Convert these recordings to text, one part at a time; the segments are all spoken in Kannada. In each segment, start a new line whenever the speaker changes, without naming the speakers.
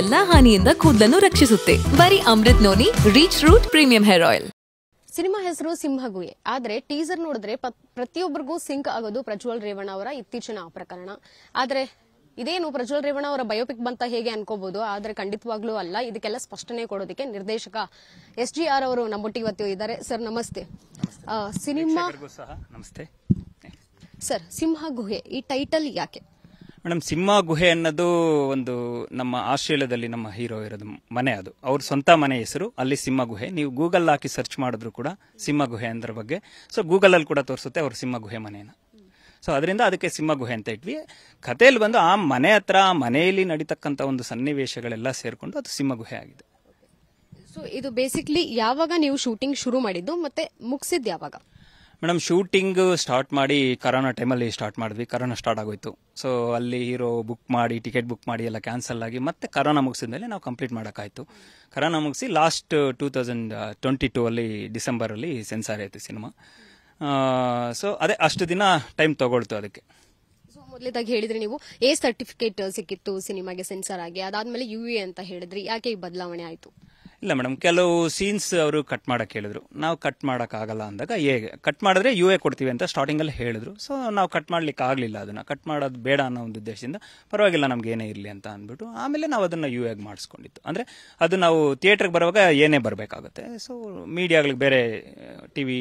ಎಲ್ಲಾ ಹಾನಿಯಿಂದ ಕೂದಲನ್ನು ರಕ್ಷಿಸುತ್ತೆ ಬರೀ Amrut noni reach root premium hair oil cinema ಹೆಸರು ಸಿಂಹಗುಹೆ ಆದರೆ ಟೀಸರ್ ನೋಡಿದ್ರೆ ಪ್ರತಿಯೊಬ್ಬರಿಗೂ ಸಿಂಕ್ ಆಗೋದು ಪ್ರಜ್ವಲ್ ರೇವಣ್ಣ ಅವರ ಇತ್ತೀಚಿನ ಪ್ರಕರಣ ಆದರೆ ಇದೇನು ಪ್ರಜ್ವಲ್ ರೇವಣ್ಣ ಅವರ ಬಯೋಪಿಕ್ ಬಂತ ಹೇಗೆ ಅನ್ಕೋಬಹುದು ಆದ್ರೆ ಖಂಡಿತವಾಗ್ಲೂ ಅಲ್ಲ ಇದಕ್ಕೆಲ್ಲ ಸ್ಪಷ್ಟನೆ ಕೊಡೋದಕ್ಕೆ ನಿರ್ದೇಶಕ ಎಸ್ ಜಿ ಆರ್ ಅವರು ನಮ್ಮೊಟ್ಟಿಗೆ ಇವತ್ತು ಇದ್ದಾರೆ ಸರ್ ನಮಸ್ತೆ ಸಿನಿಮಾ ನಮಸ್ತೆ ಸರ್ ಸಿಂಹ ಗುಹೆ ಈ ಟೈಟಲ್ ಯಾಕೆ
ಮೇಡಮ್ ಸಿಂಹ ಗುಹೆ ಅನ್ನೋದು ಒಂದು ನಮ್ಮ ಆಸ್ಟ್ರೇಲಿಯಾದಲ್ಲಿ ನಮ್ಮ ಹೀರೋ ಇರೋದು ಮನೆ ಅದು ಅವ್ರ ಸ್ವಂತ ಮನೆ ಹೆಸರು ಅಲ್ಲಿ ಸಿಂಹ ಗುಹೆ ನೀವು ಗೂಗಲ್ ಹಾಕಿ ಸರ್ಚ್ ಮಾಡಿದ್ರು ಕೂಡ ಸಿಂಹ ಗುಹೆ ಅಂದ್ರ ಬಗ್ಗೆ ಸೊ ಅಲ್ಲಿ ಕೂಡ ತೋರಿಸುತ್ತೆ ಅವ್ರ ಸಿಂಹ ಗುಹೆ ಮನೇನ ಸೊ ಅದರಿಂದ ಅದಕ್ಕೆ ಸಿಂಹ ಗುಹೆ ಅಂತ ಇಟ್ವಿ ಕಥೆಯಲ್ಲಿ ಬಂದು ಆ ಮನೆ ಹತ್ರ ಆ ಮನೆಯಲ್ಲಿ ನಡೀತಕ್ಕಂತ ಒಂದು ಸನ್ನಿವೇಶಗಳೆಲ್ಲ ಸೇರ್ಕೊಂಡು ಅದು ಸಿಂಹ ಗುಹೆ ಆಗಿದೆ
ಸೊ ಇದು ಬೇಸಿಕ್ಲಿ ಯಾವಾಗ ನೀವು ಶೂಟಿಂಗ್ ಶುರು ಮಾಡಿದ್ದು ಮತ್ತೆ ಮುಗಿಸಿದ್ ಯಾವಾಗ
ಮೇಡಮ್ ಶೂಟಿಂಗ್ ಸ್ಟಾರ್ಟ್ ಮಾಡಿ ಕರೋನಾ ಟೈಮಲ್ಲಿ ಸ್ಟಾರ್ಟ್ ಮಾಡಿದ್ವಿ ಕರೋನಾ ಸ್ಟಾರ್ಟ್ ಆಗೋಯ್ತು ಸೊ ಅಲ್ಲಿ ಹೀರೋ ಬುಕ್ ಮಾಡಿ ಟಿಕೆಟ್ ಬುಕ್ ಮಾಡಿ ಎಲ್ಲ ಕ್ಯಾನ್ಸಲ್ ಆಗಿ ಮತ್ತೆ ಕರೋನಾ ಮುಗಿಸಿದ ಮೇಲೆ ನಾವು ಕಂಪ್ಲೀಟ್ ಮಾಡೋಕ್ಕಾಯಿತು ಕರೋನಾ ಮುಗಿಸಿ last two thousand twenty two ಅಲ್ಲಿ ಡಿಸೆಂಬರಲ್ಲಿ ಸೆನ್ಸಾರ್ ಆಯಿತು ಸಿನಿಮಾ ಸೊ ಅದೇ ಅಷ್ಟು ದಿನ ಟೈಮ್ ತಗೊಳ್ತು ಅದಕ್ಕೆ
ಮೊದಲೇದಾಗಿ ಹೇಳಿದ್ರೆ ನೀವು ಎ ಸರ್ಟಿಫಿಕೇಟ್ ಸಿಕ್ಕಿತ್ತು ಸಿನಿಮಾಗೆ ಸೆನ್ಸರ್ ಆಗಿ ಅದಾದ್ಮೇಲೆ ಯು ಎ ಅಂತ ಹೇಳಿದ್ರಿ ಯಾಕೆ ಈ ಬದಲಾವಣೆ ಆಯಿತು
ಇಲ್ಲ ಮೇಡಮ್ ಕೆಲವು ಸೀನ್ಸ್ ಅವರು ಕಟ್ ಮಾಡಕ್ಕೆ ಹೇಳಿದ್ರು ನಾವು ಕಟ್ ಮಾಡೋಕ್ಕಾಗಲ್ಲ ಅಂದಾಗ ಹೇಗೆ ಕಟ್ ಮಾಡಿದ್ರೆ ಯು ಎ ಕೊಡ್ತೀವಿ ಅಂತ ಸ್ಟಾರ್ಟಿಂಗಲ್ಲಿ ಹೇಳಿದ್ರು ಸೊ ನಾವು ಕಟ್ ಮಾಡ್ಲಿಕ್ಕೆ ಆಗಲಿಲ್ಲ ಅದನ್ನು ಕಟ್ ಮಾಡೋದು ಬೇಡ ಅನ್ನೋ ಒಂದು ಉದ್ದೇಶದಿಂದ ಪರವಾಗಿಲ್ಲ ನಮ್ಗೆ ಏನೇ ಇರಲಿ ಅಂತ ಅಂದ್ಬಿಟ್ಟು ಆಮೇಲೆ ನಾವು ಅದನ್ನು ಯು ಎಗ್ ಮಾಡಿಸ್ಕೊಂಡಿತ್ತು ಅಂದರೆ ಅದು ನಾವು ಥಿಯೇಟ್ರಿಗೆ ಬರುವಾಗ ಏನೇ ಬರಬೇಕಾಗುತ್ತೆ ಸೊ ಮೀಡಿಯಾಗಳಿಗೆ ಬೇರೆ ಟಿ ವಿ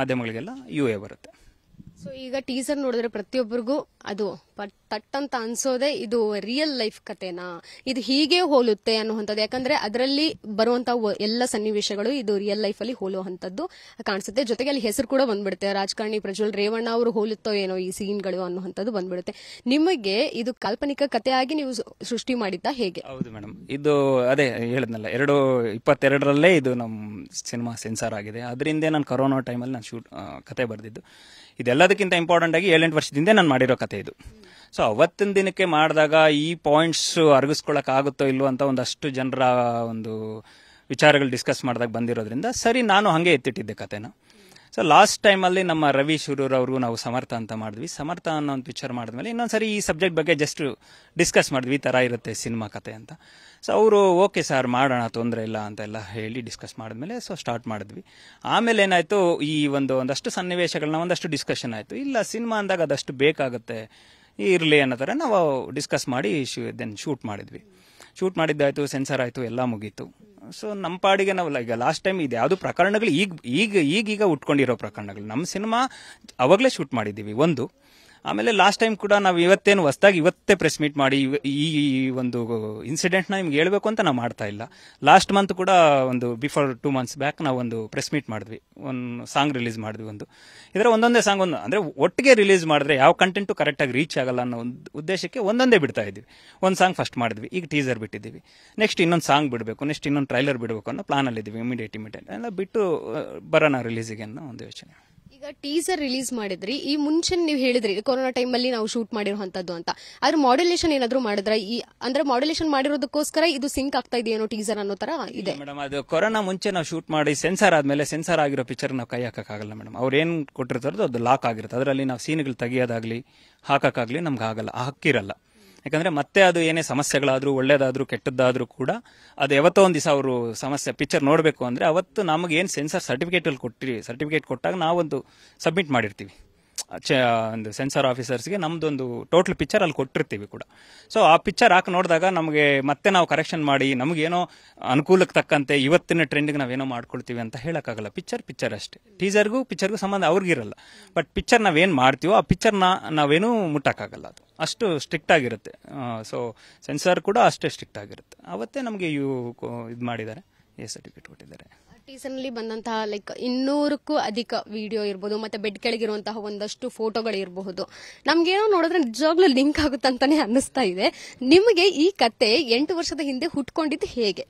ಮಾಧ್ಯಮಗಳಿಗೆಲ್ಲ ಯು ಎ ಬರುತ್ತೆ
ಸೊ ಈಗ ಟೀಸರ್ ನೋಡಿದ್ರೆ ಪ್ರತಿಯೊಬ್ಬರಿಗೂ ಅದು ತಟ್ ತಟ್ಟಂತ ಅನ್ಸೋದೆ ಇದು ರಿಯಲ್ ಲೈಫ್ ಕತೆನಾ ಇದು ಹೀಗೆ ಹೋಲುತ್ತೆ ಅನ್ನುವಂಥದ್ದು ಯಾಕಂದ್ರೆ ಅದರಲ್ಲಿ ಬರುವಂತ ಎಲ್ಲ ಸನ್ನಿವೇಶಗಳು ಇದು ರಿಯಲ್ ಲೈಫ್ ಅಲ್ಲಿ ಹೋಲುವಂಥದ್ದು ಕಾಣಿಸುತ್ತೆ ಜೊತೆಗೆ ಅಲ್ಲಿ ಹೆಸರು ಕೂಡ ಬಂದ್ಬಿಡುತ್ತೆ ರಾಜಕಾರಣಿ ಪ್ರಜ್ವಲ್ ರೇವಣ್ಣ ಅವರು ಹೋಲುತ್ತೋ ಏನೋ ಈ ಸೀನ್ಗಳು ಅನ್ನುವಂಥದ್ದು ಬಂದ್ಬಿಡುತ್ತೆ ನಿಮಗೆ ಇದು ಕಾಲ್ಪನಿಕ ಕಥೆಯಾಗಿ ನೀವು ಸೃಷ್ಟಿ ಮಾಡಿದ್ದಾ ಹೇಗೆ ಹೌದು ಮೇಡಮ್
ಇದು ಅದೇ ಹೇಳದ್ನಲ್ಲ ಎರಡು ಇಪ್ಪತ್ತೆರಡರಲ್ಲೇ ಇದು ನಮ್ಮ ಸಿನಿಮಾ ಸೆನ್ಸಾರ್ ಆಗಿದೆ ಅದರಿಂದ ನಾನು ಕೊರೋನಾ ಟೈಮಲ್ಲಿ ನಾನು ಶೂಟ್ ಕತೆ ಬರೆದಿದ್ದು ಇದೆಲ್ಲದಕ್ಕಿಂತ ಇಂಪಾರ್ಟೆಂಟ್ ಆಗಿ ಏಳೆಂಟು ವರ್ಷದಿಂದ ನಾನು ಮಾಡಿರೋ ಕತೆ ಇದು ಸೊ ಅವತ್ತಿನ ದಿನಕ್ಕೆ ಮಾಡಿದಾಗ ಈ ಪಾಯಿಂಟ್ಸ್ ಅರಗಿಸ್ಕೊಳಕ್ ಆಗುತ್ತೋ ಇಲ್ವೋ ಅಂತ ಒಂದಷ್ಟು ಜನರ ಒಂದು ವಿಚಾರಗಳು ಡಿಸ್ಕಸ್ ಮಾಡಿದಾಗ ಬಂದಿರೋದ್ರಿಂದ ಸರಿ ನಾನು ಹಾಗೆ ಎತ್ತಿಟ್ಟಿದ್ದೆ ಕತೆನ ಸೊ ಲಾಸ್ಟ್ ಟೈಮಲ್ಲಿ ನಮ್ಮ ರವಿ ಶುರೂರ್ ಅವರು ನಾವು ಸಮರ್ಥ ಅಂತ ಮಾಡಿದ್ವಿ ಸಮರ್ಥ ಅನ್ನೋ ಒಂದು ಪಿಕ್ಚರ್ ಮಾಡಿದ್ಮೇಲೆ ಇನ್ನೊಂದ್ಸರಿ ಈ ಸಬ್ಜೆಕ್ಟ್ ಬಗ್ಗೆ ಜಸ್ಟ್ ಡಿಸ್ಕಸ್ ಮಾಡಿದ್ವಿ ಈ ಥರ ಇರುತ್ತೆ ಸಿನಿಮಾ ಕತೆ ಅಂತ ಸೊ ಅವರು ಓಕೆ ಸರ್ ಮಾಡೋಣ ತೊಂದರೆ ಇಲ್ಲ ಅಂತೆಲ್ಲ ಹೇಳಿ ಡಿಸ್ಕಸ್ ಮಾಡಿದ್ಮೇಲೆ ಸೊ ಸ್ಟಾರ್ಟ್ ಮಾಡಿದ್ವಿ ಆಮೇಲೆ ಏನಾಯಿತು ಈ ಒಂದು ಒಂದಷ್ಟು ಸನ್ನಿವೇಶಗಳನ್ನ ಒಂದಷ್ಟು ಡಿಸ್ಕಷನ್ ಆಯಿತು ಇಲ್ಲ ಸಿನಿಮಾ ಅಂದಾಗ ಅದಷ್ಟು ಬೇಕಾಗುತ್ತೆ ಇರಲಿ ಅನ್ನೋ ನಾವು ಡಿಸ್ಕಸ್ ಮಾಡಿ ಶೂ ದೆನ್ ಶೂಟ್ ಮಾಡಿದ್ವಿ ಶೂಟ್ ಮಾಡಿದ್ದಾಯ್ತು ಸೆನ್ಸರ್ ಆಯಿತು ಎಲ್ಲ ಮುಗೀತು ಸೊ ನಮ್ಮ ಪಾಡಿಗೆ ನಾವು ಈಗ ಲಾಸ್ಟ್ ಟೈಮ್ ಇದೆ ಯಾವುದು ಪ್ರಕರಣಗಳು ಈಗ ಈಗ ಈಗೀಗ ಉಟ್ಕೊಂಡಿರೋ ಪ್ರಕರಣಗಳು ನಮ್ಮ ಸಿನಿಮಾ ಅವಾಗಲೇ ಶೂಟ್ ಮಾಡಿದ್ದೀವಿ ಒಂದು ಆಮೇಲೆ ಲಾಸ್ಟ್ ಟೈಮ್ ಕೂಡ ನಾವು ಇವತ್ತೇನು ಹೊಸದಾಗಿ ಇವತ್ತೇ ಪ್ರೆಸ್ ಮೀಟ್ ಮಾಡಿ ಈ ಒಂದು ಇನ್ಸಿಡೆಂಟ್ನ ನಿಮ್ಗೆ ಹೇಳಬೇಕು ಅಂತ ನಾವು ಮಾಡ್ತಾ ಇಲ್ಲ ಲಾಸ್ಟ್ ಮಂತ್ ಕೂಡ ಒಂದು ಬಿಫೋರ್ ಟೂ ಮಂತ್ಸ್ ಬ್ಯಾಕ್ ನಾವು ಒಂದು ಪ್ರೆಸ್ ಮೀಟ್ ಮಾಡಿದ್ವಿ ಒಂದು ಸಾಂಗ್ ರಿಲೀಸ್ ಮಾಡಿದ್ವಿ ಒಂದು ಇದರ ಒಂದೊಂದೇ ಸಾಂಗ್ ಒಂದು ಅಂದರೆ ಒಟ್ಟಿಗೆ ರಿಲೀಸ್ ಮಾಡಿದ್ರೆ ಯಾವ ಕಂಟೆಂಟು ಕರೆಕ್ಟಾಗಿ ರೀಚ್ ಆಗಲ್ಲ ಅನ್ನೋ ಒಂದು ಉದ್ದೇಶಕ್ಕೆ ಒಂದೊಂದೇ ಬಿಡ್ತಾ ಇದ್ವಿ ಒಂದು ಸಾಂಗ್ ಫಸ್ಟ್ ಮಾಡಿದ್ವಿ ಈಗ ಟೀಸರ್ ಬಿಟ್ಟಿದ್ದೀವಿ ನೆಕ್ಸ್ಟ್ ಇನ್ನೊಂದು ಸಾಂಗ್ ಬಿಡಬೇಕು ನೆಕ್ಸ್ಟ್ ಇನ್ನೊಂದು ಟ್ರೈಲರ್ ಬಿಡಬೇಕು ಅನ್ನೋ ಪ್ಲಾನಲ್ಲಿದ್ದೀವಿ ಇಮಿಡಿಯೇಟ್ ಇಮಿಡಿಯೇಟ್ ಎಲ್ಲ ಬಿಟ್ಟು ಬರೋಣ ರಿಲೀಸಿಗೆ ಅನ್ನೋ ಒಂದು ಯೋಚನೆ
ಈಗ ಟೀಸರ್ ರಿಲೀಸ್ ಮಾಡಿದ್ರಿ ಈ ಮುಂಚೆ ನೀವು ಹೇಳಿದ್ರಿ ಕೊರೋನಾ ಅಲ್ಲಿ ನಾವು ಶೂಟ್ ಮಾಡಿರುವಂತದ್ದು ಅಂತ ಆದ್ರೆ ಮಾಡ್ಯುಲೇಷನ್ ಏನಾದ್ರೂ ಮಾಡಿದ್ರ ಈ ಅಂದ್ರೆ ಮಾಡ್ಯುಲೇಷನ್ ಮಾಡಿರೋದಕ್ಕೋಸ್ಕರ ಇದು ಸಿಂಕ್ ಆಗ್ತಾ ಇದೆಯೇನೋ ಟೀಸರ್ ಅನ್ನೋ ತರ ಇದೆ
ಮೇಡಮ್ ಅದು ಕೊರೋನಾ ಮುಂಚೆ ನಾವು ಶೂಟ್ ಮಾಡಿ ಸೆನ್ಸರ್ ಆದ್ಮೇಲೆ ಸೆನ್ಸರ್ ಆಗಿರೋ ಪಿಕ್ಚರ್ ನಾವು ಕೈ ಹಾಕಕ್ಕಾಗಲ್ಲ ಮೇಡಮ್ ಅವ್ರು ಏನ್ ಕೊಟ್ಟಿರ್ತಾರೋ ಅದು ಲಾಕ್ ಆಗಿರುತ್ತೆ ಅದರಲ್ಲಿ ನಾವು ಸೀನ್ಗಳು ತೆಗಿಯೋದಾಗ್ಲಿ ಹಾಕಕ್ಕಾಗ್ಲಿ ನಮ್ಗೆ ಆಗಲ್ಲ ಹಾಕಿರಲ್ಲ ಯಾಕಂದ್ರೆ ಮತ್ತೆ ಅದು ಏನೇ ಸಮಸ್ಯೆಗಳಾದ್ರೂ ಒಳ್ಳೇದಾದ್ರೂ ಕೆಟ್ಟದ್ದಾದ್ರೂ ಕೂಡ ಅದು ಯಾವತ್ತೋ ಒಂದ್ ದಿವಸ ಅವರು ಸಮಸ್ಯೆ ಪಿಕ್ಚರ್ ನೋಡಬೇಕು ಅಂದ್ರೆ ಅವತ್ತು ನಮಗೆ ಏನು ಸೆನ್ಸರ್ ಸರ್ಟಿಫಿಕೇಟ್ ಅಲ್ಲಿ ಕೊಟ್ಟಿರಿ ಸರ್ಟಿಫಿಕೇಟ್ ಕೊಟ್ಟಾಗ ನಾವೊಂದು ಸಬ್ಮಿಟ್ ಮಾಡಿರ್ತೀವಿ ಒಂದು ಸೆನ್ಸರ್ ಆಫೀಸರ್ಸ್ಗೆ ನಮ್ದೊಂದು ಟೋಟಲ್ ಪಿಕ್ಚರ್ ಅಲ್ಲಿ ಕೊಟ್ಟಿರ್ತೀವಿ ಕೂಡ ಸೊ ಆ ಪಿಕ್ಚರ್ ಹಾಕಿ ನೋಡಿದಾಗ ನಮಗೆ ಮತ್ತೆ ನಾವು ಕರೆಕ್ಷನ್ ಮಾಡಿ ನಮಗೇನೋ ಅನುಕೂಲಕ್ಕೆ ತಕ್ಕಂತೆ ಇವತ್ತಿನ ಟ್ರೆಂಡಿಗೆ ನಾವೇನೋ ಮಾಡ್ಕೊಳ್ತೀವಿ ಅಂತ ಹೇಳೋಕ್ಕಾಗಲ್ಲ ಪಿಕ್ಚರ್ ಪಿಕ್ಚರ್ ಅಷ್ಟೇ ಟೀಸರ್ಗೂ ಪಿಕ್ಚರ್ಗೂ ಸಂಬಂಧ ಅವ್ರಿಗಿರಲ್ಲ ಬಟ್ ಪಿಕ್ಚರ್ ನಾವೇನು ಮಾಡ್ತೀವೋ ಆ ಪಿಕ್ಚರ್ನ ನಾವೇನೂ ಮುಟ್ಟಕ್ಕಾಗಲ್ಲ ಅದು ಅಷ್ಟು ಸ್ಟ್ರಿಕ್ಟ್ ಆಗಿರುತ್ತೆ ಸೊ ಸೆನ್ಸರ್ ಕೂಡ ಅಷ್ಟೇ ಸ್ಟ್ರಿಕ್ಟ್ ಆಗಿರುತ್ತೆ ಅವತ್ತೇ ನಮಗೆ ಇದು ಮಾಡಿದ್ದಾರೆ ಎ ಸರ್ಟಿಫಿಕೇಟ್ ಕೊಟ್ಟಿದ್ದಾರೆ
ಅಲ್ಲಿ ಬಂದಂತಹ ಲೈಕ್ ಇನ್ನೂರಕ್ಕೂ ಅಧಿಕ ವಿಡಿಯೋ ಇರಬಹುದು ಮತ್ತೆ ಬೆಡ್ ಕೆಳಗಿರುವಂತಹ ಒಂದಷ್ಟು ಫೋಟೋಗಳು ಇರಬಹುದು ನಮ್ಗೇನೋ ನೋಡಿದ್ರೆ ನಿಜವಾಗ್ಲೂ ಲಿಂಕ್ ಆಗುತ್ತಂತಾನೆ ಅನ್ನಿಸ್ತಾ ಇದೆ ನಿಮಗೆ ಈ ಕತೆ ಎಂಟು ವರ್ಷದ ಹಿಂದೆ ಹುಟ್ಕೊಂಡಿದ್ದು ಹೇಗೆ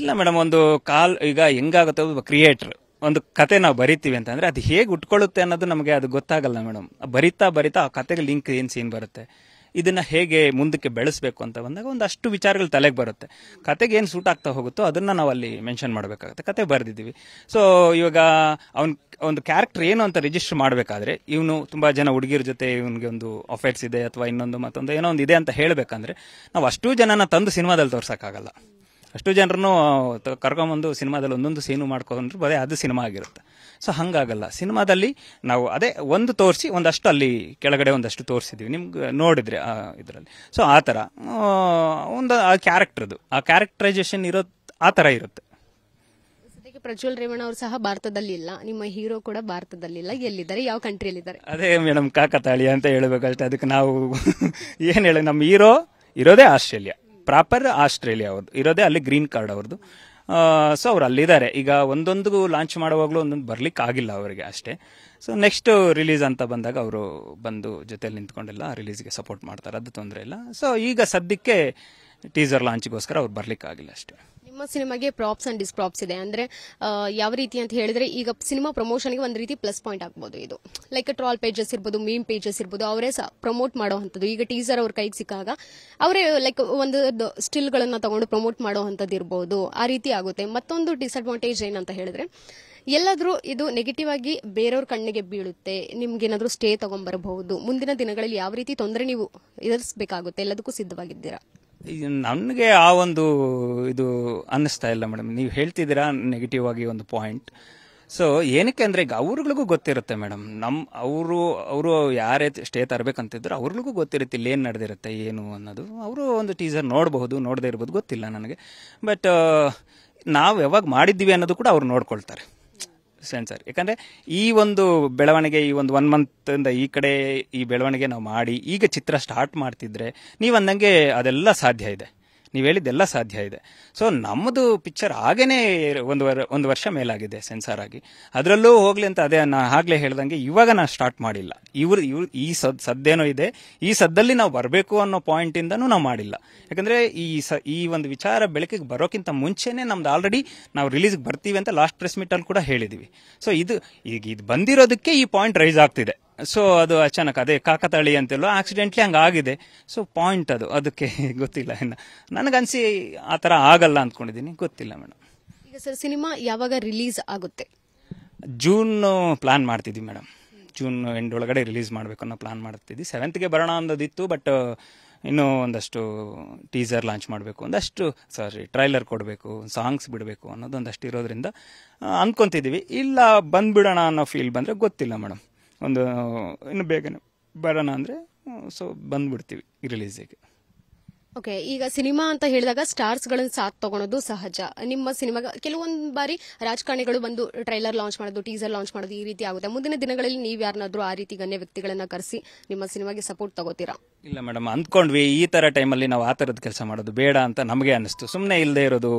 ಇಲ್ಲ ಮೇಡಮ್ ಒಂದು ಕಾಲ್ ಈಗ ಹೆಂಗಾಗುತ್ತೆ ಒಬ್ಬ ಕ್ರಿಯೇಟರ್ ಒಂದು ಕತೆ ನಾವು ಬರಿತೀವಿ ಅಂತಂದ್ರೆ ಅದು ಹೇಗೆ ಉಟ್ಕೊಳ್ಳುತ್ತೆ ಅನ್ನೋದು ನಮಗೆ ಅದು ಗೊತ್ತಾಗಲ್ಲ ಮೇಡಮ್ ಬರಿತಾ ಬರಿತಾ ಆ ಕತೆಗೆ ಲಿಂಕ್ ಏನು ಸೀನ್ ಬರುತ್ತೆ ಇದನ್ನ ಹೇಗೆ ಮುಂದಕ್ಕೆ ಬೆಳೆಸಬೇಕು ಅಂತ ಬಂದಾಗ ಒಂದಷ್ಟು ವಿಚಾರಗಳು ತಲೆಗೆ ಬರುತ್ತೆ ಕತೆಗೆ ಏನು ಸೂಟ್ ಆಗ್ತಾ ಹೋಗುತ್ತೋ ಅದನ್ನ ನಾವು ಅಲ್ಲಿ ಮೆನ್ಷನ್ ಮಾಡಬೇಕಾಗುತ್ತೆ ಕತೆ ಬರೆದಿದ್ದೀವಿ ಸೊ ಇವಾಗ ಅವ್ನು ಒಂದು ಕ್ಯಾರೆಕ್ಟರ್ ಏನು ಅಂತ ರಿಜಿಸ್ಟರ್ ಮಾಡಬೇಕಾದ್ರೆ ಇವನು ತುಂಬ ಜನ ಹುಡುಗಿರ ಜೊತೆ ಇವನ್ಗೆ ಒಂದು ಅಫೇರ್ಸ್ ಇದೆ ಅಥವಾ ಇನ್ನೊಂದು ಮತ್ತೊಂದು ಏನೋ ಒಂದು ಇದೆ ಅಂತ ಹೇಳಬೇಕಂದ್ರೆ ನಾವು ಅಷ್ಟೂ ಜನನ ತಂದು ಸಿನಿಮಾದಲ್ಲಿ ತೋರ್ಸೋಕ್ಕಾಗಲ್ಲ ಅಷ್ಟು ಜನರನ್ನು ಕರ್ಕೊಂಬಂದು ಸಿನಿಮಾದಲ್ಲಿ ಒಂದೊಂದು ಸೀನು ಮಾಡ್ಕೊಂಡ್ರು ಬರೀ ಅದು ಸಿನಿಮಾ ಆಗಿರುತ್ತೆ ಸೊ ಹಂಗಾಗಲ್ಲ ಸಿನಿಮಾದಲ್ಲಿ ನಾವು ಅದೇ ಒಂದು ತೋರಿಸಿ ಒಂದಷ್ಟು ಅಲ್ಲಿ ಕೆಳಗಡೆ ಒಂದಷ್ಟು ತೋರಿಸಿದ್ವಿ ನಿಮ್ಗೆ ನೋಡಿದ್ರೆ ಇದರಲ್ಲಿ ಸೊ ಆ ಥರ ಒಂದು ಆ ಕ್ಯಾರೆಕ್ಟರ್ದು ಆ ಕ್ಯಾರೆಕ್ಟರೈಸೇಷನ್ ಇರೋ ಆ ಥರ ಇರುತ್ತೆ
ಪ್ರಜ್ವಲ್ ರೇವಣ್ಣ ಅವರು ಸಹ ಭಾರತದಲ್ಲಿ ಇಲ್ಲ ನಿಮ್ಮ ಹೀರೋ ಕೂಡ ಭಾರತದಲ್ಲಿ ಇಲ್ಲ ಎಲ್ಲಿದ್ದಾರೆ ಯಾವ ಕಂಟ್ರಿಯಲ್ಲಿದ್ದಾರೆ
ಅದೇ ಮೇಡಮ್ ಕಾಕತಾಳಿ ಅಂತ ಹೇಳಬೇಕಷ್ಟೇ ಅದಕ್ಕೆ ನಾವು ಏನು ಹೇಳಿ ನಮ್ಮ ಹೀರೋ ಇರೋದೇ ಆಸ್ಟ್ರೇಲಿಯಾ ಪ್ರಾಪರ್ ಆಸ್ಟ್ರೇಲಿಯಾ ಅವ್ರದ್ದು ಇರೋದೇ ಅಲ್ಲಿ ಗ್ರೀನ್ ಕಾರ್ಡ್ ಅವ್ರದ್ದು ಸೊ ಅವ್ರು ಅಲ್ಲಿದ್ದಾರೆ ಈಗ ಒಂದೊಂದು ಲಾಂಚ್ ಮಾಡುವಾಗಲೂ ಒಂದೊಂದು ಬರ್ಲಿಕ್ಕೆ ಆಗಿಲ್ಲ ಅವರಿಗೆ ಅಷ್ಟೇ ಸೊ ನೆಕ್ಸ್ಟ್ ರಿಲೀಸ್ ಅಂತ ಬಂದಾಗ ಅವರು ಬಂದು ಜೊತೆಯಲ್ಲಿ ನಿಂತ್ಕೊಂಡೆಲ್ಲ ರಿಲೀಸ್ಗೆ ಸಪೋರ್ಟ್ ಮಾಡ್ತಾರೆ ಅದು ತೊಂದರೆ ಇಲ್ಲ ಸೊ ಈಗ ಸದ್ಯಕ್ಕೆ ಟೀಸರ್ ಲಾಂಚ್ಗೋಸ್ಕರ ಅವ್ರು ಬರ್ಲಿಕ್ಕೆ ಆಗಿಲ್ಲ ಅಷ್ಟೇ
ನಿಮ್ಮ ಸಿನಿಮಾಗೆ ಪ್ರಾಪ್ಸ್ ಅಂಡ್ ಪ್ರಾಪ್ಸ್ ಇದೆ ಅಂದ್ರೆ ಯಾವ ರೀತಿ ಅಂತ ಹೇಳಿದ್ರೆ ಈಗ ಸಿನಿಮಾ ಪ್ರಮೋಷನ್ಗೆ ಒಂದು ರೀತಿ ಪ್ಲಸ್ ಪಾಯಿಂಟ್ ಆಗ್ಬೋದು ಇದು ಲೈಕ್ ಟ್ರಾಲ್ ಪೇಜಸ್ ಇರ್ಬೋದು ಮೀಮ್ ಪೇಜಸ್ ಇರ್ಬೋದು ಅವರೇ ಪ್ರಮೋಟ್ ಮಾಡುವಂಥದ್ದು ಈಗ ಟೀಸರ್ ಅವ್ರ ಕೈಗೆ ಸಿಕ್ಕಾಗ ಅವರೇ ಲೈಕ್ ಒಂದು ಸ್ಟಿಲ್ಗಳನ್ನು ತಗೊಂಡು ಪ್ರಮೋಟ್ ಮಾಡುವಂಥದ್ದು ಇರ್ಬೋದು ಆ ರೀತಿ ಆಗುತ್ತೆ ಮತ್ತೊಂದು ಡಿಸ್ಅಡ್ವಾಂಟೇಜ್ ಏನಂತ ಹೇಳಿದ್ರೆ ಎಲ್ಲಾದರೂ ಇದು ನೆಗೆಟಿವ್ ಆಗಿ ಬೇರೆಯವ್ರ ಕಣ್ಣಿಗೆ ಬೀಳುತ್ತೆ ನಿಮ್ಗೇನಾದ್ರೂ ಸ್ಟೇ ತಗೊಂಡ್ಬರಬಹುದು ಮುಂದಿನ ದಿನಗಳಲ್ಲಿ ಯಾವ ರೀತಿ ತೊಂದರೆ ನೀವು ಎದುರಿಸಬೇಕಾಗುತ್ತೆ ಎಲ್ಲದಕ್ಕೂ ಸಿದ್ಧವಾಗಿದ್ದೀರಾ
ನನಗೆ ಆ ಒಂದು ಇದು ಅನ್ನಿಸ್ತಾ ಇಲ್ಲ ಮೇಡಮ್ ನೀವು ಹೇಳ್ತಿದ್ದೀರಾ ನೆಗೆಟಿವ್ ಆಗಿ ಒಂದು ಪಾಯಿಂಟ್ ಸೊ ಏನಕ್ಕೆ ಅಂದರೆ ಈಗ ಅವ್ರಗಳಿಗೂ ಗೊತ್ತಿರುತ್ತೆ ಮೇಡಮ್ ನಮ್ಮ ಅವರು ಅವರು ಯಾರೇ ಸ್ಟೇ ತರಬೇಕಂತಿದ್ರು ಅವ್ರಿಗೂ ಗೊತ್ತಿರುತ್ತೆ ಇಲ್ಲಿ ಏನು ನಡೆದಿರುತ್ತೆ ಏನು ಅನ್ನೋದು ಅವರು ಒಂದು ಟೀಸರ್ ನೋಡಬಹುದು ನೋಡದೇ ಇರ್ಬೋದು ಗೊತ್ತಿಲ್ಲ ನನಗೆ ಬಟ್ ನಾವು ಯಾವಾಗ ಮಾಡಿದ್ದೀವಿ ಅನ್ನೋದು ಕೂಡ ಅವ್ರು ನೋಡ್ಕೊಳ್ತಾರೆ ಸೆನ್ಸರ್ ಯಾಕಂದರೆ ಈ ಒಂದು ಬೆಳವಣಿಗೆ ಈ ಒಂದು ಒನ್ ಮಂತಿಂದ ಈ ಕಡೆ ಈ ಬೆಳವಣಿಗೆ ನಾವು ಮಾಡಿ ಈಗ ಚಿತ್ರ ಸ್ಟಾರ್ಟ್ ಮಾಡ್ತಿದ್ರೆ ನೀವು ಅಂದಂಗೆ ಅದೆಲ್ಲ ಸಾಧ್ಯ ಇದೆ ನೀವು ಹೇಳಿದ್ದೆಲ್ಲ ಸಾಧ್ಯ ಇದೆ ಸೊ ನಮ್ಮದು ಪಿಕ್ಚರ್ ಆಗೇನೆ ಒಂದು ಒಂದು ವರ್ಷ ಮೇಲಾಗಿದೆ ಸೆನ್ಸಾರ್ ಆಗಿ ಅದರಲ್ಲೂ ಹೋಗ್ಲಿ ಅಂತ ಅದೇ ನಾ ಆಗ್ಲೇ ಹೇಳ್ದಂಗೆ ಇವಾಗ ನಾ ಸ್ಟಾರ್ಟ್ ಮಾಡಿಲ್ಲ ಇವ್ರು ಇವ್ರು ಈ ಸದ್ ಸದ್ದೇನೋ ಇದೆ ಈ ಸದ್ದಲ್ಲಿ ನಾವು ಬರಬೇಕು ಅನ್ನೋ ಪಾಯಿಂಟ್ ಇಂದನೂ ನಾವು ಮಾಡಿಲ್ಲ ಯಾಕಂದ್ರೆ ಈ ಸ ಈ ಒಂದು ವಿಚಾರ ಬೆಳಕಿಗೆ ಬರೋಕ್ಕಿಂತ ಮುಂಚೆನೆ ನಮ್ದು ಆಲ್ರೆಡಿ ನಾವು ರಿಲೀಸ್ಗೆ ಬರ್ತೀವಿ ಅಂತ ಲಾಸ್ಟ್ ಪ್ರೆಸ್ ಮೀಟ್ ಅಲ್ಲಿ ಕೂಡ ಹೇಳಿದೀವಿ ಸೊ ಇದು ಈಗ ಇದು ಬಂದಿರೋದಕ್ಕೆ ಈ ಪಾಯಿಂಟ್ ರೈಸ್ ಆಗ್ತಿದೆ ಸೊ ಅದು ಅಚಾನಕ್ ಅದೇ ಕಾಕತಾಳಿ ಅಂತೆಲ್ಲೋ ಆಕ್ಸಿಡೆಂಟ್ಲಿ ಹಂಗೆ ಆಗಿದೆ ಸೊ ಪಾಯಿಂಟ್ ಅದು ಅದಕ್ಕೆ ಗೊತ್ತಿಲ್ಲ ಇನ್ನು ನನಗನ್ಸಿ ಆ ಥರ ಆಗಲ್ಲ ಅಂದ್ಕೊಂಡಿದ್ದೀನಿ ಗೊತ್ತಿಲ್ಲ ಮೇಡಮ್
ಈಗ ಸರ್ ಸಿನಿಮಾ ಯಾವಾಗ ರಿಲೀಸ್ ಆಗುತ್ತೆ
ಜೂನ್ ಪ್ಲಾನ್ ಮಾಡ್ತಿದ್ದೀವಿ ಮೇಡಮ್ ಜೂನ್ ಎಂಡ್ ಒಳಗಡೆ ರಿಲೀಸ್ ಮಾಡಬೇಕು ಅನ್ನೋ ಪ್ಲಾನ್ ಮಾಡ್ತಿದ್ವಿ ಸೆವೆಂತ್ಗೆ ಬರೋಣ ಅನ್ನೋದಿತ್ತು ಬಟ್ ಇನ್ನೂ ಒಂದಷ್ಟು ಟೀಸರ್ ಲಾಂಚ್ ಮಾಡಬೇಕು ಒಂದಷ್ಟು ಸಾರಿ ಟ್ರೈಲರ್ ಕೊಡಬೇಕು ಸಾಂಗ್ಸ್ ಬಿಡಬೇಕು ಅನ್ನೋದೊಂದಷ್ಟು ಇರೋದ್ರಿಂದ ಅಂದ್ಕೊತಿದ್ದೀವಿ ಇಲ್ಲ ಬಂದ್ಬಿಡೋಣ ಅನ್ನೋ ಫೀಲ್ ಬಂದರೆ ಗೊತ್ತಿಲ್ಲ ಮೇಡಮ್ ಒಂದು ಇನ್ನು ಬೇಗನೆ ಬರೋಣ ಅಂದರೆ ಸೊ ಬಂದ್ಬಿಡ್ತೀವಿ ರಿಲೀಸಿಗೆ
ಓಕೆ ಈಗ ಸಿನಿಮಾ ಅಂತ ಹೇಳಿದಾಗ ಗಳನ್ನ ಸಾಥ್ ತಗೊಳೋದು ಸಹಜ ನಿಮ್ಮ ಸಿನಿಮಾ ಕೆಲವೊಂದು ಬಾರಿ ರಾಜಕಾರಣಿಗಳು ಬಂದು ಟ್ರೈಲರ್ ಲಾಂಚ್ ಮಾಡೋದು ಟೀಸರ್ ಲಾಂಚ್ ಮಾಡೋದು ಈ ರೀತಿ ಆಗುತ್ತೆ ಮುಂದಿನ ದಿನಗಳಲ್ಲಿ ನೀವು ಯಾರನ್ನಾದ್ರೂ ಆ ರೀತಿ ಗಣ್ಯ ವ್ಯಕ್ತಿಗಳನ್ನ ಕರೆಸಿ ನಿಮ್ಮ ಸಿನಿಮಾಗೆ ಸಪೋರ್ಟ್ ತಗೋತೀರಾ
ಇಲ್ಲ ಮೇಡಮ್ ಅಂದ್ಕೊಂಡ್ವಿ ಈ ತರ ಟೈಮಲ್ಲಿ ನಾವು ಆ ತರದ ಕೆಲಸ ಮಾಡೋದು ಬೇಡ ಅಂತ ನಮಗೆ ಅನಿಸ್ತು ಸುಮ್ಮನೆ ಇಲ್ಲದೆ ಇರೋದು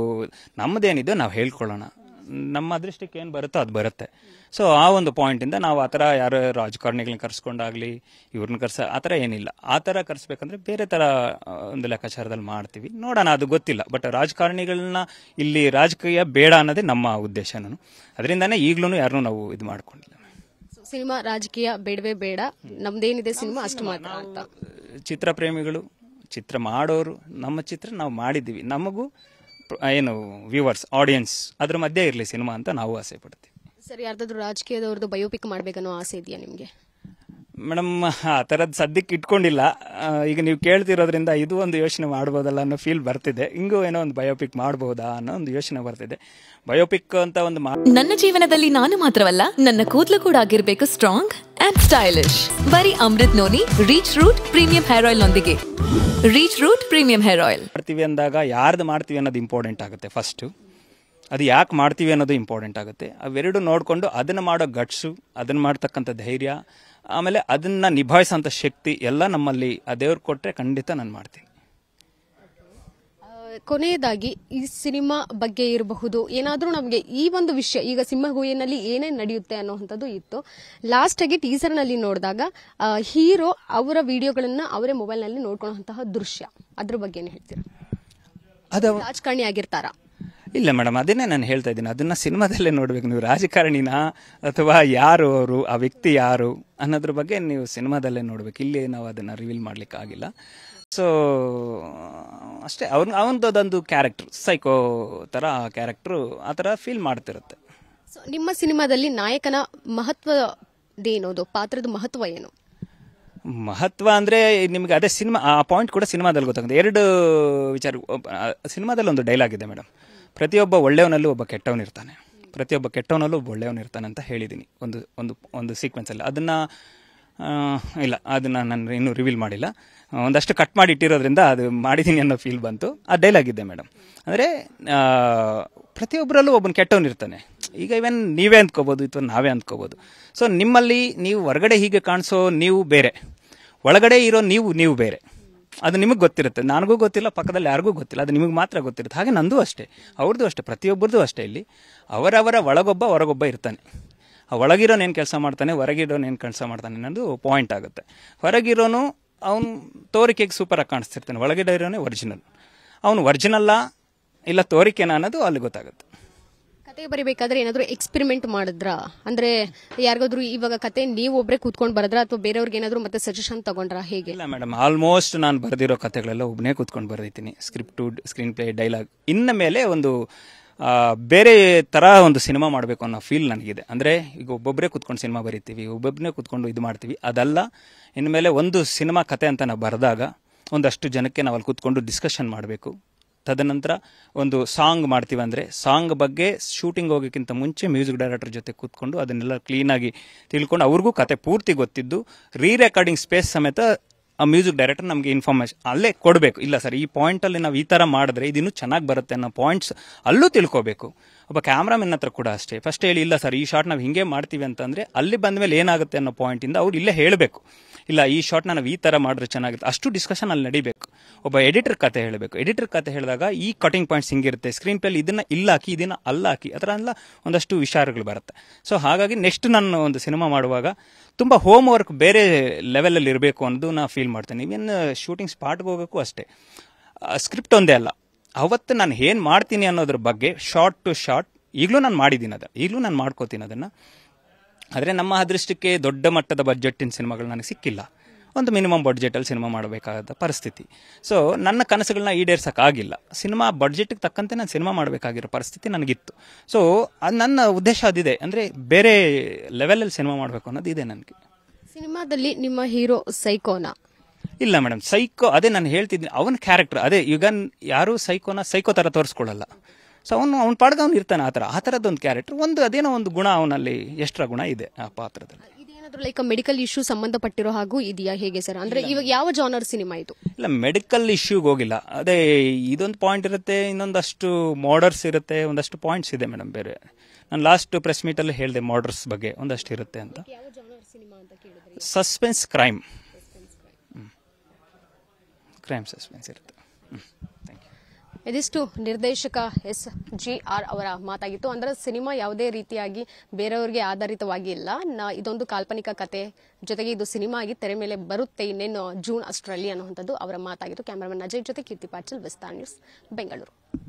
ನಮ್ಮದೇನಿದೆ ನಾವು ಹೇಳ್ಕೊಳ್ಳೋಣ ನಮ್ಮ ಅದೃಷ್ಟಕ್ಕೆ ಏನು ಬರುತ್ತೋ ಅದು ಬರುತ್ತೆ ಸೊ ಆ ಒಂದು ಪಾಯಿಂಟಿಂದ ನಾವು ಆ ಥರ ಯಾರೋ ರಾಜಕಾರಣಿಗಳನ್ನ ಕರ್ಸ್ಕೊಂಡಾಗಲಿ ಇವ್ರನ್ನ ಕರ್ಸ ಆ ಥರ ಏನಿಲ್ಲ ಆ ಥರ ಕರ್ಸ್ಬೇಕಂದ್ರೆ ಬೇರೆ ಥರ ಒಂದು ಲೆಕ್ಕಾಚಾರದಲ್ಲಿ ಮಾಡ್ತೀವಿ ನೋಡೋಣ ಅದು ಗೊತ್ತಿಲ್ಲ ಬಟ್ ರಾಜಕಾರಣಿಗಳನ್ನ ಇಲ್ಲಿ ರಾಜಕೀಯ ಬೇಡ ಅನ್ನೋದೇ ನಮ್ಮ ಉದ್ದೇಶ ನಾನು ಅದರಿಂದನೇ ಈಗಲೂ ಯಾರನ್ನೂ ನಾವು ಇದು ಮಾಡ್ಕೊಂಡಿಲ್ಲ
ಸಿನಿಮಾ ರಾಜಕೀಯ ಬೇಡವೇ ಬೇಡ ನಮ್ದೇನಿದೆ ಸಿನಿಮಾ ಅಷ್ಟು ಮಾತ್ರ
ಚಿತ್ರ ಪ್ರೇಮಿಗಳು ಚಿತ್ರ ಮಾಡೋರು ನಮ್ಮ ಚಿತ್ರ ನಾವು ಮಾಡಿದ್ದೀವಿ ನಮಗೂ ಏನು ವ್ಯೂವರ್ಸ್ ಆಡಿಯನ್ಸ್ ಅದ್ರ ಮಧ್ಯೆ ಇರಲಿ ಸಿನಿಮಾ ಅಂತ ನಾವು ಆಸೆ ಪಡ್ತೀವಿ
ಸರ್ ಯಾರ್ದಾದ್ರು ರಾಜಕೀಯದವ್ರದ್ದು ಬಯೋಪಿಕ್ ಮಾಡ್ಬೇಕನ್ನೋ ಆಸೆ ಇದೆಯಾ ನಿಮಗೆ
ಮೇಡಮ್ ಆ ತರದ್ ಸದ್ಯಕ್ಕೆ ಇಟ್ಕೊಂಡಿಲ್ಲ ಈಗ ನೀವು ಕೇಳ್ತಿರೋದ್ರಿಂದ ಇದು ಒಂದು ಯೋಚನೆ ಮಾಡ್ಬೋದಲ್ಲ ಅನ್ನೋ ಫೀಲ್ ಬರ್ತಿದೆ ಹಿಂಗೂ ಏನೋ ಒಂದು ಬಯೋಪಿಕ್ ಮಾಡಬಹುದಾ ಅನ್ನೋ ಒಂದು ಯೋಚನೆ ಬರ್ತಿದೆ ಬಯೋಪಿಕ್ ಅಂತ ಒಂದು
ನನ್ನ ಜೀವನದಲ್ಲಿ ನಾನು ಮಾತ್ರವಲ್ಲ ನನ್ನ ಕೂದಲು ಕೂಡ ಆಗಿರ್ಬೇಕು ಸ್ಟ್ರಾಂಗ್ ಅಂಡ್ ಸ್ಟೈಲಿಶ್ ಬರೀ Amrut noni reach root premium hair oil ನೊಂದಿಗೆ reach
root premium hair oil ಮಾಡ್ತೀವಿ ಅಂದಾಗ ಯಾರ್ದು ಮಾಡ್ತೀವಿ ಅನ್ನೋದು ಇಂಪಾರ್ಟೆಂಟ್ ಆಗುತ್ತೆ ಫಸ್ಟ್ ಅದು ಯಾಕೆ ಮಾಡ್ತೀವಿ ಅನ್ನೋದು ಇಂಪಾರ್ಟೆಂಟ್ ಆಗುತ್ತೆ ಅವೆರಡು ನೋಡಿಕೊಂಡು ಅದನ್ನು ಮಾಡೋ ಗಟ್ಸು ಅದನ್ನು ಮಾಡ್ತಕ್ಕಂಥ ಧೈರ್ಯ ಆಮೇಲೆ ಅದನ್ನ ನಿಭಾಯಿಸೋಂಥ ಶಕ್ತಿ ಎಲ್ಲ ನಮ್ಮಲ್ಲಿ ಆ ದೇವ್ರು ಕೊಟ್ಟರೆ ಖಂಡಿತ ನಾನು ಮಾಡ್ತೀನಿ
ಕೊನೆಯದಾಗಿ ಈ ಸಿನಿಮಾ ಬಗ್ಗೆ ಇರಬಹುದು ಏನಾದರೂ ನಮಗೆ ಈ ಒಂದು ವಿಷಯ ಈಗ ಸಿಂಹಗುಯಿನಲ್ಲಿ ಏನೇನು ನಡೆಯುತ್ತೆ ಅನ್ನೋವಂಥದ್ದು ಇತ್ತು ಲಾಸ್ಟ್ ಆಗಿ ಟೀಸರ್ನಲ್ಲಿ ನೋಡಿದಾಗ ಹೀರೋ ಅವರ ವಿಡಿಯೋಗಳನ್ನು ಅವರೇ ಮೊಬೈಲ್ನಲ್ಲಿ ನೋಡ್ಕೊಳ್ಳುವಂತಹ ದೃಶ್ಯ ಅದ್ರ ಬಗ್ಗೆ ಏನು ಹೇಳ್ತೀರಾ ರಾಜಕಾರಣಿ ಆಗಿರ್ತಾರಾ
ಇಲ್ಲ ಮೇಡಮ್ ಅದನ್ನೇ ನಾನು ಹೇಳ್ತಾ ಇದ್ದೀನಿ ಅದನ್ನ ಸಿನಿಮಾದಲ್ಲೇ ನೋಡ್ಬೇಕು ನೀವು ರಾಜಕಾರಣಿನ ಅಥವಾ ಯಾರು ಅವರು ಆ ವ್ಯಕ್ತಿ ಯಾರು ಅನ್ನೋದ್ರ ಬಗ್ಗೆ ನೀವು ಸಿನಿಮಾದಲ್ಲೇ ನೋಡ್ಬೇಕು ಇಲ್ಲಿ ನಾವು ಅದನ್ನ ರಿವೀಲ್ ಆಗಿಲ್ಲ ಸೊ ಅಷ್ಟೇ ಅವ್ನ ಅದೊಂದು ಕ್ಯಾರೆಕ್ಟರ್ ಸೈಕೋ ಥರ ಆ ಕ್ಯಾರೆಕ್ಟ್ರು ಆ ಥರ ಫೀಲ್ ಮಾಡ್ತಿರುತ್ತೆ
ನಿಮ್ಮ ಸಿನಿಮಾದಲ್ಲಿ ನಾಯಕನ ಮಹತ್ವದೇನೋದು ಪಾತ್ರದ ಮಹತ್ವ ಏನು
ಮಹತ್ವ ಅಂದ್ರೆ ನಿಮಗೆ ಅದೇ ಸಿನಿಮಾ ಆ ಪಾಯಿಂಟ್ ಕೂಡ ಸಿನಿಮಾದಲ್ಲಿ ಗೊತ್ತಾಗುತ್ತೆ ಎರಡು ವಿಚಾರ ಸಿನಿಮಾದಲ್ಲಿ ಒಂದು ಡೈಲಾಗ್ ಇದೆ ಮೇಡಮ್ ಪ್ರತಿಯೊಬ್ಬ ಒಳ್ಳೆಯವನಲ್ಲೂ ಒಬ್ಬ ಕೆಟ್ಟವನಿರ್ತಾನೆ ಪ್ರತಿಯೊಬ್ಬ ಕೆಟ್ಟವನಲ್ಲೂ ಒಬ್ಬ ಒಳ್ಳೆಯವನಿರ್ತಾನೆ ಅಂತ ಹೇಳಿದ್ದೀನಿ ಒಂದು ಒಂದು ಒಂದು ಸೀಕ್ವೆನ್ಸಲ್ಲಿ ಅದನ್ನು ಇಲ್ಲ ಅದನ್ನು ನಾನು ಇನ್ನೂ ರಿವೀಲ್ ಮಾಡಿಲ್ಲ ಒಂದಷ್ಟು ಕಟ್ ಮಾಡಿ ಇಟ್ಟಿರೋದ್ರಿಂದ ಅದು ಮಾಡಿದ್ದೀನಿ ಅನ್ನೋ ಫೀಲ್ ಬಂತು ಆ ಡೈಲಾಗ್ ಇದೆ ಮೇಡಮ್ ಅಂದರೆ ಪ್ರತಿಯೊಬ್ಬರಲ್ಲೂ ಒಬ್ಬನ ಕೆಟ್ಟವನಿರ್ತಾನೆ ಈಗ ಇವನ್ ನೀವೇ ಅಂದ್ಕೋಬೋದು ಅಥವಾ ನಾವೇ ಅಂದ್ಕೋಬೋದು ಸೊ ನಿಮ್ಮಲ್ಲಿ ನೀವು ಹೊರಗಡೆ ಹೀಗೆ ಕಾಣಿಸೋ ನೀವು ಬೇರೆ ಒಳಗಡೆ ಇರೋ ನೀವು ನೀವು ಬೇರೆ ಅದು ನಿಮಗೆ ಗೊತ್ತಿರುತ್ತೆ ನನಗೂ ಗೊತ್ತಿಲ್ಲ ಪಕ್ಕದಲ್ಲಿ ಯಾರಿಗೂ ಗೊತ್ತಿಲ್ಲ ಅದು ನಿಮಗೆ ಮಾತ್ರ ಗೊತ್ತಿರುತ್ತೆ ಹಾಗೆ ನಂದು ಅಷ್ಟೇ ಅವ್ರದ್ದು ಅಷ್ಟೇ ಪ್ರತಿಯೊಬ್ಬರದ್ದು ಅಷ್ಟೇ ಇಲ್ಲಿ ಅವರವರ ಒಳಗೊಬ್ಬ ಹೊರಗೊಬ್ಬ ಇರ್ತಾನೆ ಆ ಒಳಗಿರೋನೇನು ಕೆಲಸ ಮಾಡ್ತಾನೆ ಏನು ಕೆಲಸ ಮಾಡ್ತಾನೆ ಅನ್ನೋದು ಪಾಯಿಂಟ್ ಆಗುತ್ತೆ ಹೊರಗಿರೋನು ಅವನು ತೋರಿಕೆಗೆ ಸೂಪರಾಗಿ ಕಾಣಿಸ್ತಿರ್ತಾನೆ ಒಳಗಿಡೋನೇ ಒರಿಜಿನಲ್ ಅವನು ಒರಿಜಿನಲ್ಲ ಇಲ್ಲ ತೋರಿಕೆನಾ ಅನ್ನೋದು ಅಲ್ಲಿ ಗೊತ್ತಾಗುತ್ತೆ
ಕತೆ ಬರಿಬೇಕಾದ್ರೆ ಏನಾದ್ರೂ ಎಕ್ಸ್ಪೆರಿಮೆಂಟ್ ಮಾಡಿದ್ರ ಅಂದ್ರೆ ಯಾರಿಗಾದ್ರೂ ಇವಾಗ ಕತೆ ನೀವು ಒಬ್ಬರೇ ಕೂತ್ಕೊಂಡು ಬರದ್ರ ಅಥವಾ ಬೇರೆಯವ್ರಿಗೆ ಏನಾದ್ರೂ ಮತ್ತೆ ಸಜೆಷನ್ ತಗೊಂಡ್ರಾ ಹೇಗೆ ಇಲ್ಲ ಮೇಡಮ್
ಆಲ್ಮೋಸ್ಟ್ ನಾನು ಬರೆದಿರೋ ಕತೆಗಳೆಲ್ಲ ಒಬ್ಬನೇ ಕೂತ್ಕೊಂಡು ಬರೆದಿದ್ದೀನಿ ಸ್ಕ್ರಿಪ್ಟು ಸ್ಕ್ರೀನ್ ಪ್ಲೇ ಡೈಲಾಗ್ ಇನ್ನ ಮೇಲೆ ಒಂದು ಬೇರೆ ತರ ಒಂದು ಸಿನಿಮಾ ಮಾಡಬೇಕು ಅನ್ನೋ ಫೀಲ್ ನನಗಿದೆ ಅಂದ್ರೆ ಈಗ ಒಬ್ಬೊಬ್ಬರೇ ಕೂತ್ಕೊಂಡು ಸಿನಿಮಾ ಬರೀತೀವಿ ಒಬ್ಬೊಬ್ಬನೇ ಕೂತ್ಕೊಂಡು ಇದು ಮಾಡ್ತೀವಿ ಅದಲ್ಲ ಇನ್ಮೇಲೆ ಒಂದು ಸಿನಿಮಾ ಕತೆ ಅಂತ ನಾವು ಬರೆದಾಗ ಒಂದಷ್ಟು ಜನಕ್ಕೆ ನಾವು ಅಲ್ಲಿ ಕೂತ್ಕೊಂಡು ಡಿಸ್ಕಷನ್ ಮಾಡಬೇಕು ತದನಂತರ ಒಂದು ಸಾಂಗ್ ಮಾಡ್ತೀವಿ ಅಂದರೆ ಸಾಂಗ್ ಬಗ್ಗೆ ಶೂಟಿಂಗ್ ಹೋಗೋಕ್ಕಿಂತ ಮುಂಚೆ ಮ್ಯೂಸಿಕ್ ಡೈರೆಕ್ಟರ್ ಜೊತೆ ಕೂತ್ಕೊಂಡು ಅದನ್ನೆಲ್ಲ ಕ್ಲೀನಾಗಿ ತಿಳ್ಕೊಂಡು ಅವ್ರಿಗೂ ಕತೆ ಪೂರ್ತಿ ಗೊತ್ತಿದ್ದು ರೀ ರೆಕಾರ್ಡಿಂಗ್ ಸ್ಪೇಸ್ ಸಮೇತ ಆ ಮ್ಯೂಸಿಕ್ ಡೈರೆಕ್ಟರ್ ನಮಗೆ ಇನ್ಫಾರ್ಮೇಶನ್ ಅಲ್ಲೇ ಕೊಡಬೇಕು ಇಲ್ಲ ಸರ್ ಈ ಪಾಯಿಂಟಲ್ಲಿ ನಾವು ಈ ಥರ ಮಾಡಿದ್ರೆ ಇದಿನ್ನೂ ಚೆನ್ನಾಗಿ ಬರುತ್ತೆ ಅನ್ನೋ ಪಾಯಿಂಟ್ಸ್ ಅಲ್ಲೂ ತಿಳ್ಕೋಬೇಕು ಒಬ್ಬ ಕ್ಯಾಮ್ರಾಮನ್ ಹತ್ರ ಕೂಡ ಅಷ್ಟೇ ಫಸ್ಟ್ ಹೇಳಿ ಇಲ್ಲ ಸರ್ ಈ ಶಾಟ್ ನಾವು ಹಿಂಗೆ ಮಾಡ್ತೀವಿ ಅಂತಂದರೆ ಅಲ್ಲಿ ಬಂದ ಮೇಲೆ ಏನಾಗುತ್ತೆ ಅನ್ನೋ ಪಾಯಿಂಟಿಂದ ಅವ್ರು ಇಲ್ಲೇ ಹೇಳಬೇಕು ಇಲ್ಲ ಈ ಶಾರ್ಟ್ನ ನಾವು ಈ ಥರ ಮಾಡಿದ್ರೆ ಚೆನ್ನಾಗುತ್ತೆ ಅಷ್ಟು ಡಿಸ್ಕಷನ್ ಅಲ್ಲಿ ನಡೀಬೇಕು ಒಬ್ಬ ಎಡಿಟರ್ ಕತೆ ಹೇಳಬೇಕು ಎಡಿಟರ್ ಕತೆ ಹೇಳಿದಾಗ ಈ ಕಟಿಂಗ್ ಪಾಯಿಂಟ್ಸ್ ಹಿಂಗಿರುತ್ತೆ ಸ್ಕ್ರೀನ್ ಪ್ಲೇಲಿ ಇದನ್ನ ಇಲ್ಲಾಕಿ ಇದನ್ನ ಅಲ್ಲಾಕಿ ಆ ಥರ ಎಲ್ಲ ಒಂದಷ್ಟು ವಿಚಾರಗಳು ಬರುತ್ತೆ ಸೊ ಹಾಗಾಗಿ ನೆಕ್ಸ್ಟ್ ನಾನು ಒಂದು ಸಿನಿಮಾ ಮಾಡುವಾಗ ತುಂಬ ಹೋಮ್ ವರ್ಕ್ ಬೇರೆ ಲೆವೆಲಲ್ಲಿ ಇರಬೇಕು ಅನ್ನೋದು ನಾನು ಫೀಲ್ ಮಾಡ್ತೇನೆ ಇವನ್ ಶೂಟಿಂಗ್ ಸ್ಪಾಟ್ಗೆ ಹೋಗಬೇಕು ಅಷ್ಟೇ ಸ್ಕ್ರಿಪ್ಟ್ ಒಂದೇ ಅಲ್ಲ ಅವತ್ತು ನಾನು ಏನು ಮಾಡ್ತೀನಿ ಅನ್ನೋದ್ರ ಬಗ್ಗೆ ಶಾರ್ಟ್ ಟು ಶಾರ್ಟ್ ಈಗಲೂ ನಾನು ಮಾಡಿದ್ದೀನಿ ಅದು ಈಗಲೂ ನಾನು ಮಾಡ್ಕೋತೀನಿ ಅದನ್ನು ಆದರೆ ನಮ್ಮ ಅದೃಷ್ಟಕ್ಕೆ ದೊಡ್ಡ ಮಟ್ಟದ ಬಜೆಟ್ಟಿನ ಸಿನಿಮಾಗಳು ನನಗೆ ಸಿಕ್ಕಿಲ್ಲ ಒಂದು ಮಿನಿಮಮ್ ಬಡ್ಜೆಟಲ್ಲಿ ಸಿನಿಮಾ ಮಾಡಬೇಕಾದ ಪರಿಸ್ಥಿತಿ ಸೊ ನನ್ನ ಕನಸುಗಳನ್ನ ಈಡೇರ್ಸೋಕ್ಕಾಗಿಲ್ಲ ಸಿನಿಮಾ ಬಡ್ಜೆಟ್ಗೆ ತಕ್ಕಂತೆ ನಾನು ಸಿನಿಮಾ ಮಾಡಬೇಕಾಗಿರೋ ಪರಿಸ್ಥಿತಿ ನನಗಿತ್ತು ಸೊ ಅದು ನನ್ನ ಉದ್ದೇಶ ಅದಿದೆ ಅಂದರೆ ಬೇರೆ ಲೆವೆಲಲ್ಲಿ ಸಿನಿಮಾ ಮಾಡಬೇಕು ಅನ್ನೋದು ಇದೆ ನನಗೆ
ಸಿನಿಮಾದಲ್ಲಿ ನಿಮ್ಮ ಹೀರೋ ಸೈಕೋನಾ
ಇಲ್ಲ ಮೇಡಮ್ ಸೈಕೋ ಅದೇ ನಾನು ಹೇಳ್ತಿದ್ದೀನಿ ಅವನ ಕ್ಯಾರೆಕ್ಟರ್ ಅದೇ ಈಗ ಯಾರು ಸೈಕೋನ ಸೈಕೋ ಥರ ತೋರಿಸ್ಕೊಳ್ಳಲ್ಲ ಸೊ ಅವನು ಅವ್ನು ಪಡೆದವನು ಅವ್ನು ಇರ್ತಾನೆ ಆ ಥರ ಆ ಥರದ್ದೊಂದು ಕ್ಯಾರೆಕ್ಟರ್ ಒಂದು ಅದೇನೋ ಒಂದು ಗುಣ ಅವನಲ್ಲಿ ಎಷ್ಟರ ಗುಣ ಇದೆ ಆ ಪಾತ್ರದಲ್ಲಿ
ಲೈಕ್ ಮೆಡಿಕಲ್ ಇಶ್ಯೂ ಸಂಬಂಧಪಟ್ಟಿರೋ ಹಾಗೂ ಇದೆಯಾ ಹೇಗೆ ಸರ್ ಅಂದ್ರೆ ಇವಾಗ ಯಾವ ಜಾನರ್ ಸಿನಿಮಾ ಇದು
ಇಲ್ಲ ಮೆಡಿಕಲ್ ಇಶ್ಯೂಗೆ ಹೋಗಿಲ್ಲ ಅದೇ ಇದೊಂದು ಪಾಯಿಂಟ್ ಇರುತ್ತೆ ಇನ್ನೊಂದಷ್ಟು ಮಾಡರ್ಸ್ ಇರುತ್ತೆ ಒಂದಷ್ಟು ಪಾಯಿಂಟ್ಸ್ ಇದೆ ಮೇಡಮ್ ಬೇರೆ ನಾನು ಲಾಸ್ಟ್ ಪ್ರೆಸ್ ಮೀಟ್ ಅಲ್ಲಿ ಹೇಳಿದೆ ಮಾಡರ್ಸ್ ಬಗ್ಗೆ ಒಂದಷ್ಟು ಇರುತ್ತೆ ಅಂತ ಸಸ್ಪೆನ್ಸ್ ಕ್ರೈಮ್ ಕ್ರೈಮ್ ಸಸ್ಪೆನ್ಸ್ ಇರುತ್ತೆ
ಇದಿಷ್ಟು ನಿರ್ದೇಶಕ ಎಸ್ ಜಿ ಆರ್ ಅವರ ಮಾತಾಗಿತ್ತು ಅಂದ್ರೆ ಸಿನಿಮಾ ಯಾವುದೇ ರೀತಿಯಾಗಿ ಬೇರೆಯವರಿಗೆ ಆಧಾರಿತವಾಗಿ ಇಲ್ಲ ಇದೊಂದು ಕಾಲ್ಪನಿಕ ಕತೆ ಜೊತೆಗೆ ಇದು ಸಿನಿಮಾ ಆಗಿ ತೆರೆ ಮೇಲೆ ಬರುತ್ತೆ ಇನ್ನೇನು ಜೂನ್ ಅಷ್ಟರಲ್ಲಿ ಅನ್ನುವಂಥದ್ದು ಅವರ ಮಾತಾಗಿತ್ತು ಕ್ಯಾಮರಾಮನ್ ಅಜಯ್ ಜೊತೆ ಕೀರ್ತಿ ಪಾಟೀಲ್ ವಿಸ್ತಾರ್ ನ್ಯೂಸ್ ಬೆಂಗಳೂರು